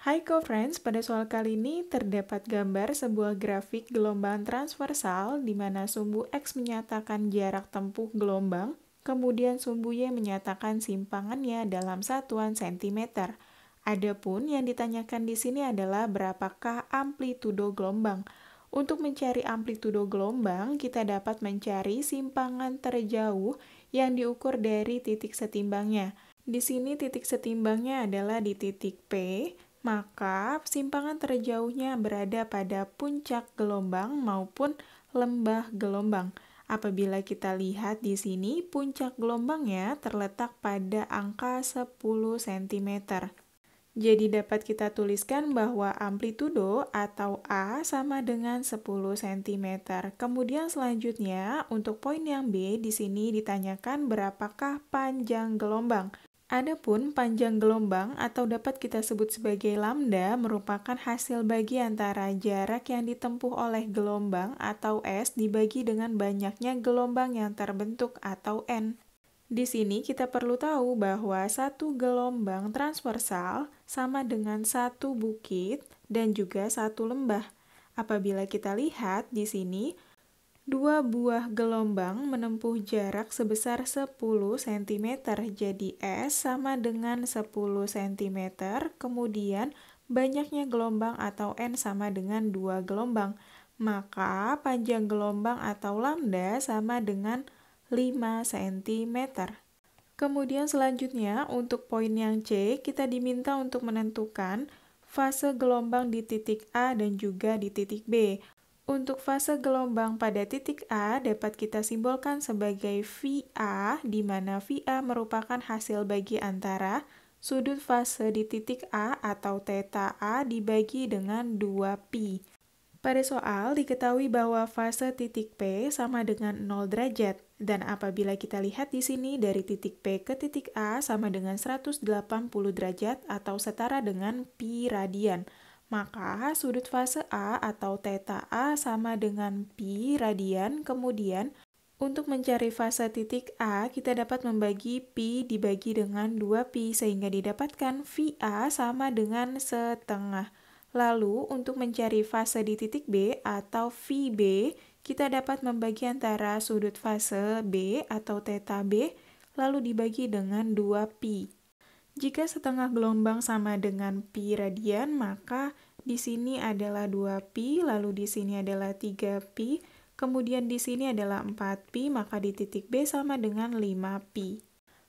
Hai co-friends, pada soal kali ini terdapat gambar sebuah grafik gelombang transversal di mana sumbu X menyatakan jarak tempuh gelombang, kemudian sumbu Y menyatakan simpangannya dalam satuan sentimeter. Adapun yang ditanyakan di sini adalah berapakah amplitudo gelombang. Untuk mencari amplitudo gelombang, kita dapat mencari simpangan terjauh yang diukur dari titik setimbangnya. Di sini titik setimbangnya adalah di titik P, maka simpangan terjauhnya berada pada puncak gelombang maupun lembah gelombang. Apabila kita lihat di sini, puncak gelombangnya terletak pada angka 10 cm. Jadi dapat kita tuliskan bahwa amplitudo atau A sama dengan 10 cm. Kemudian selanjutnya, untuk poin yang B, di sini ditanyakan berapakah panjang gelombang. Adapun panjang gelombang atau dapat kita sebut sebagai lambda merupakan hasil bagi antara jarak yang ditempuh oleh gelombang atau S dibagi dengan banyaknya gelombang yang terbentuk atau N. Di sini kita perlu tahu bahwa satu gelombang transversal sama dengan satu bukit dan juga satu lembah. Apabila kita lihat di sini, Dua buah gelombang menempuh jarak sebesar 10 cm, jadi S sama dengan 10 cm, kemudian banyaknya gelombang atau N sama dengan dua gelombang, maka panjang gelombang atau lambda sama dengan 5 cm. Kemudian selanjutnya untuk poin yang C, kita diminta untuk menentukan fase gelombang di titik A dan juga di titik B. Untuk fase gelombang pada titik A dapat kita simbolkan sebagai VA, di mana VA merupakan hasil bagi antara sudut fase di titik A atau theta A dibagi dengan 2 π Pada soal diketahui bahwa fase titik P sama dengan 0 derajat dan apabila kita lihat di sini dari titik P ke titik A sama dengan 180 derajat atau setara dengan pi radian. Maka sudut fase A atau teta A sama dengan pi radian, kemudian untuk mencari fase titik A, kita dapat membagi pi dibagi dengan 2pi sehingga didapatkan VA sama dengan setengah. Lalu, untuk mencari fase di titik B atau VB, kita dapat membagi antara sudut fase B atau B lalu dibagi dengan 2pi. Jika setengah gelombang sama dengan pi radian, maka di sini adalah 2pi, lalu di sini adalah 3pi, kemudian di sini adalah 4pi, maka di titik B sama dengan 5pi.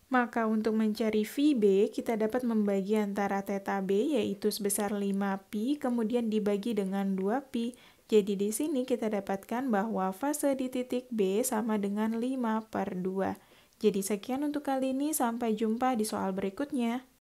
Maka untuk mencari VB, kita dapat membagi antara B, yaitu sebesar 5pi, kemudian dibagi dengan 2pi. Jadi di sini kita dapatkan bahwa fase di titik B sama dengan 5 per 2. Jadi sekian untuk kali ini, sampai jumpa di soal berikutnya.